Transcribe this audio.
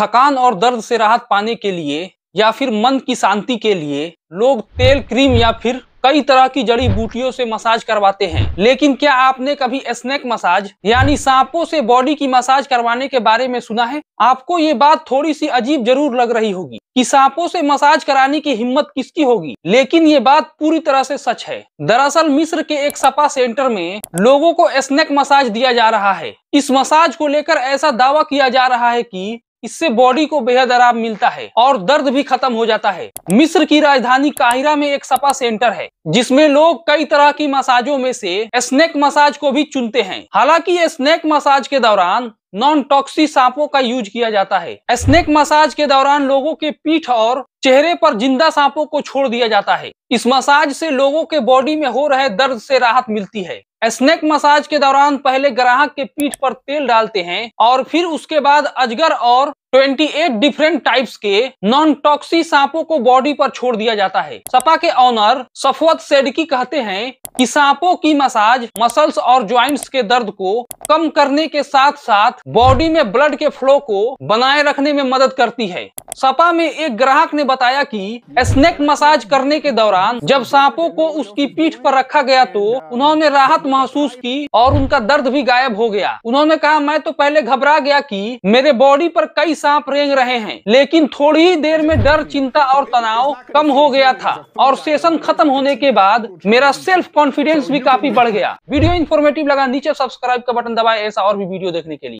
थकान और दर्द से राहत पाने के लिए या फिर मन की शांति के लिए लोग तेल क्रीम या फिर कई तरह की जड़ी बूटियों से मसाज करवाते हैं लेकिन क्या आपने कभी स्नेक मसाज यानी सांपों से बॉडी की मसाज करवाने के बारे में सुना है आपको ये बात थोड़ी सी अजीब जरूर लग रही होगी कि सांपों से मसाज कराने की हिम्मत किसकी होगी लेकिन ये बात पूरी तरह से सच है दरअसल मिस्र के एक सपा सेंटर में लोगों को स्नेक मसाज दिया जा रहा है इस मसाज को लेकर ऐसा दावा किया जा रहा है कि इससे बॉडी को बेहद आराम मिलता है और दर्द भी खत्म हो जाता है मिस्र की राजधानी काहिरा में एक सपा सेंटर है जिसमें लोग कई तरह की मसाजों में से स्नेक मसाज को भी चुनते हैं हालांकि स्नेक मसाज के दौरान नॉन टॉक्सी सांपों का यूज किया जाता है स्नेक मसाज के दौरान लोगों के पीठ और चेहरे पर जिंदा सांपों को छोड़ दिया जाता है इस मसाज से लोगों के बॉडी में हो रहे दर्द से राहत मिलती है स्नेक मसाज के दौरान पहले ग्राहक के पीठ पर तेल डालते हैं और फिर उसके बाद अजगर और 28 डिफरेंट टाइप्स के नॉन टॉक्सी सांपों को बॉडी पर छोड़ दिया जाता है सपा के ऑनर सफवत सेडकी कहते हैं कि सांपों की मसाज मसल्स और ज्वाइंट्स के दर्द को कम करने के साथ साथ बॉडी में ब्लड के फ्लो को बनाए रखने में मदद करती है सपा में एक ग्राहक ने बताया कि स्नेक मसाज करने के दौरान जब सांपों को उसकी पीठ पर रखा गया तो उन्होंने राहत महसूस की और उनका दर्द भी गायब हो गया उन्होंने कहा मैं तो पहले घबरा गया कि मेरे बॉडी पर कई सांप रेंग रहे हैं लेकिन थोड़ी ही देर में डर चिंता और तनाव कम हो गया था और सेशन खत्म होने के बाद मेरा सेल्फ कॉन्फिडेंस भी काफी बढ़ गया वीडियो इन्फॉर्मेटिव लगा नीचे सब्सक्राइब का बटन दबाए ऐसा और भी वीडियो देखने के लिए